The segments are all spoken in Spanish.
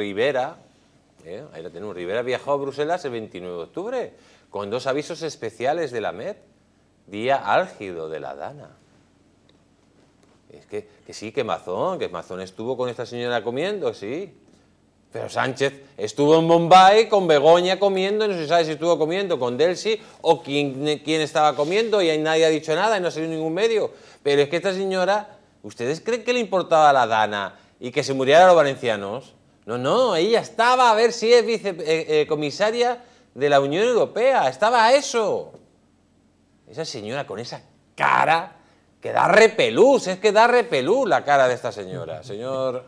Rivera, ¿eh? ahí la tenemos, Rivera viajó a Bruselas el 29 de octubre con dos avisos especiales de la MED, día álgido de la Dana. Es que, sí, que Mazón, que Mazón estuvo con esta señora comiendo, sí. Pero Sánchez estuvo en Bombay con Begoña comiendo, no se sabe si estuvo comiendo con Delcy o quién, estaba comiendo y ahí nadie ha dicho nada y no ha salido ningún medio. Pero es que esta señora, ¿ustedes creen que le importaba la Dana y que se murieran los valencianos? No, no, ella estaba a ver si es vicecomisaria eh, eh, de la Unión Europea. Estaba eso. Esa señora con esa cara que da repelús, es que da repelús la cara de esta señora, señor.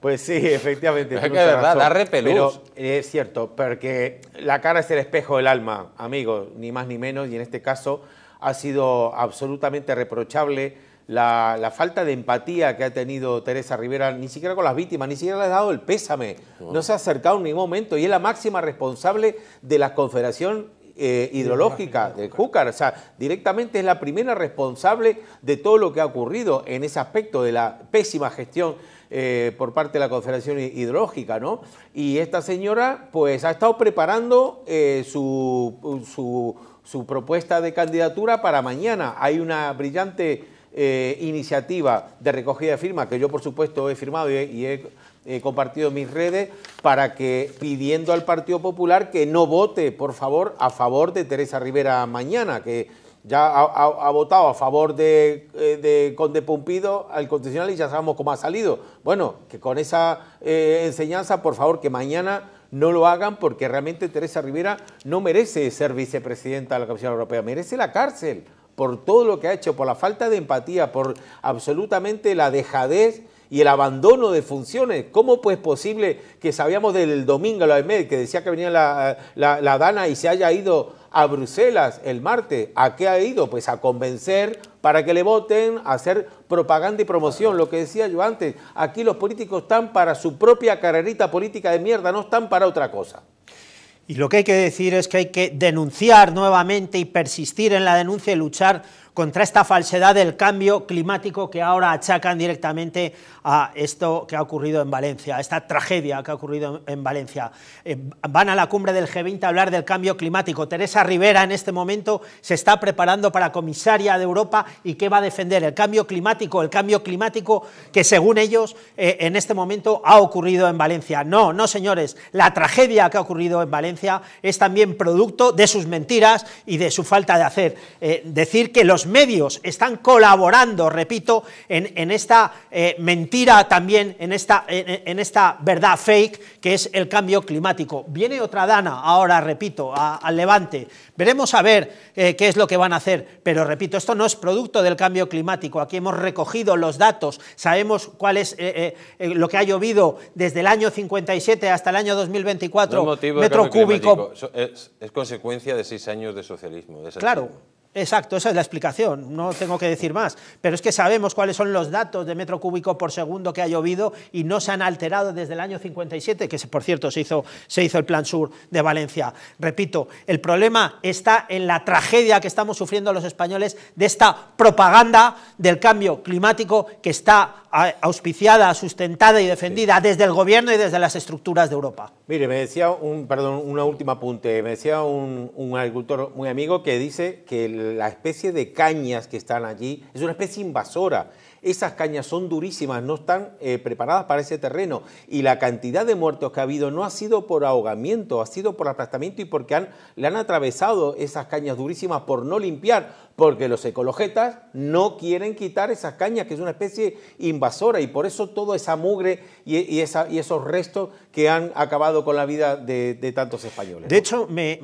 Pues sí, efectivamente. Es da repelús. es cierto, porque la cara es el espejo del alma, amigo, ni más ni menos, y en este caso ha sido absolutamente reprochable la, falta de empatía que ha tenido Teresa Rivera, ni siquiera con las víctimas, ni siquiera le ha dado el pésame, no se ha acercado en ningún momento y es la máxima responsable de la Confederación eh, hidrológica de Júcar. O sea, directamente es la primera responsable de todo lo que ha ocurrido en ese aspecto de la pésima gestión eh, por parte de la Confederación Hidrológica, ¿no? Y esta señora, pues, ha estado preparando eh, su propuesta de candidatura para mañana. Hay una brillante eh, iniciativa de recogida de firmas, que yo por supuesto he firmado y he, compartido en mis redes, para que pidiendo al Partido Popular que no vote, por favor, a favor de Teresa Rivera mañana, que ya ha, votado a favor eh, de, Conde Pumpido al constitucional y ya sabemos cómo ha salido. Bueno, que con esa eh, enseñanza, por favor, que mañana no lo hagan porque realmente Teresa Rivera no merece ser vicepresidenta de la Comisión Europea, merece la cárcel por todo lo que ha hecho, por la falta de empatía, por absolutamente la dejadez y el abandono de funciones. ¿Cómo pues posible que sabíamos del domingo, la EMED, que decía que venía la, la Dana y se haya ido a Bruselas el martes? ¿A qué ha ido? Pues a convencer para que le voten, a hacer propaganda y promoción, lo que decía yo antes. Aquí los políticos están para su propia carrerita política de mierda, no están para otra cosa. Y lo que hay que decir es que hay que denunciar nuevamente y persistir en la denuncia y luchar contra esta falsedad del cambio climático que ahora achacan directamente a esto que ha ocurrido en Valencia, a esta tragedia que ha ocurrido en Valencia. Eh, van a la cumbre del G20 a hablar del cambio climático. Teresa Rivera en este momento se está preparando para comisaria de Europa y que va a defender el cambio climático, el cambio climático que según ellos eh, en este momento ha ocurrido en Valencia. No, no señores, la tragedia que ha ocurrido en Valencia es también producto de sus mentiras y de su falta de hacer. Eh, decir que los medios están colaborando, repito, en, esta eh, mentira también, en esta, en, esta verdad fake que es el cambio climático. Viene otra dana ahora, repito, al levante. Veremos a ver eh, qué es lo que van a hacer, pero repito, esto no es producto del cambio climático. Aquí hemos recogido los datos, sabemos cuál es eh, lo que ha llovido desde el año 57 hasta el año 2024, metro cúbico. Es, consecuencia de seis años de socialismo. claro. Exacto, esa es la explicación, no tengo que decir más. Pero es que sabemos cuáles son los datos de metro cúbico por segundo que ha llovido y no se han alterado desde el año 57, que por cierto se hizo, se hizo el Plan Sur de Valencia. Repito, el problema está en la tragedia que estamos sufriendo los españoles de esta propaganda del cambio climático que está auspiciada, sustentada y defendida desde el gobierno y desde las estructuras de Europa. Mire, me decía un, perdón, una última apunte, me decía un, un, agricultor muy amigo que dice que la especie de cañas que están allí es una especie invasora esas cañas son durísimas, no están eh, preparadas para ese terreno. Y la cantidad de muertos que ha habido no ha sido por ahogamiento, ha sido por aplastamiento y porque han, le han atravesado esas cañas durísimas por no limpiar, porque los ecologetas no quieren quitar esas cañas, que es una especie invasora, y por eso toda esa mugre y, esos restos que han acabado con la vida de, tantos españoles. De hecho, me,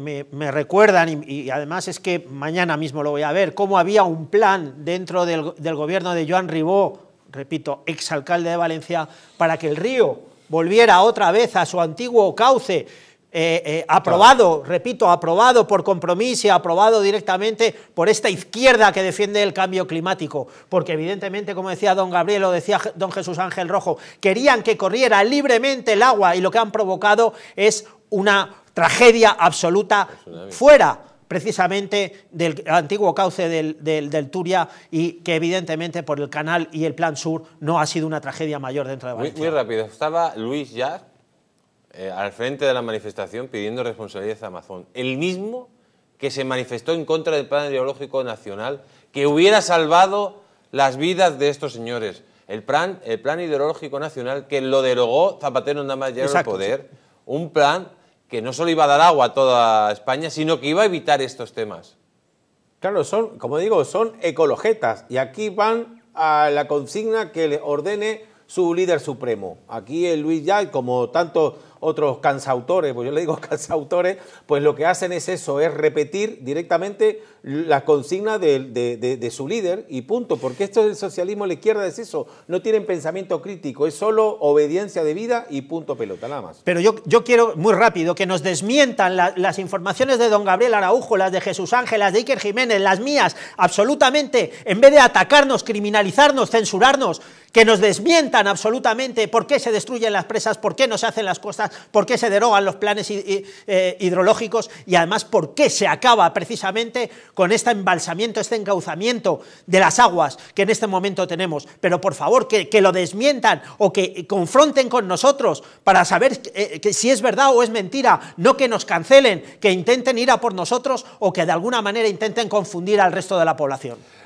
recuerdan, y, además es que mañana mismo lo voy a ver, cómo había un plan dentro del, del gobierno de Joan Ribó repito repito, exalcalde de Valencia, para que el río volviera otra vez a su antiguo cauce, eh, eh, aprobado, repito, aprobado por compromiso y aprobado directamente por esta izquierda que defiende el cambio climático, porque evidentemente, como decía don Gabriel o decía don Jesús Ángel Rojo, querían que corriera libremente el agua y lo que han provocado es una tragedia absoluta fuera precisamente del antiguo cauce del, Turia y que evidentemente por el canal y el plan sur no ha sido una tragedia mayor dentro de Valencia. Muy, rápido, estaba Luis yar eh, al frente de la manifestación pidiendo responsabilidad a Amazon. El mismo que se manifestó en contra del plan ideológico nacional que hubiera salvado las vidas de estos señores. El plan, el plan ideológico nacional que lo derogó Zapatero nada más llegar al poder, un plan que no solo iba a dar agua a toda España, sino que iba a evitar estos temas. Claro, son, como digo, son ecologetas y aquí van a la consigna que le ordene su líder supremo. Aquí el Luis Yal, como tanto otros cansautores, pues yo le digo cansautores, pues lo que hacen es eso, es repetir directamente la consigna de, su líder y punto, porque esto del socialismo, la izquierda es eso, no tienen pensamiento crítico, es solo obediencia de vida y punto pelota, nada más. Pero yo, yo quiero muy rápido que nos desmientan las informaciones de don Gabriel Araujo, las de Jesús Ángel, las de Iker Jiménez, las mías, absolutamente, en vez de atacarnos, criminalizarnos, censurarnos, que nos desmientan absolutamente por qué se destruyen las presas, por qué no se hacen las costas, por qué se derogan los planes eh, hidrológicos y además por qué se acaba precisamente con este embalsamiento, este encauzamiento de las aguas que en este momento tenemos. Pero por favor, que, lo desmientan o que confronten con nosotros para saber eh, si es verdad o es mentira, no que nos cancelen, que intenten ir a por nosotros o que de alguna manera intenten confundir al resto de la población.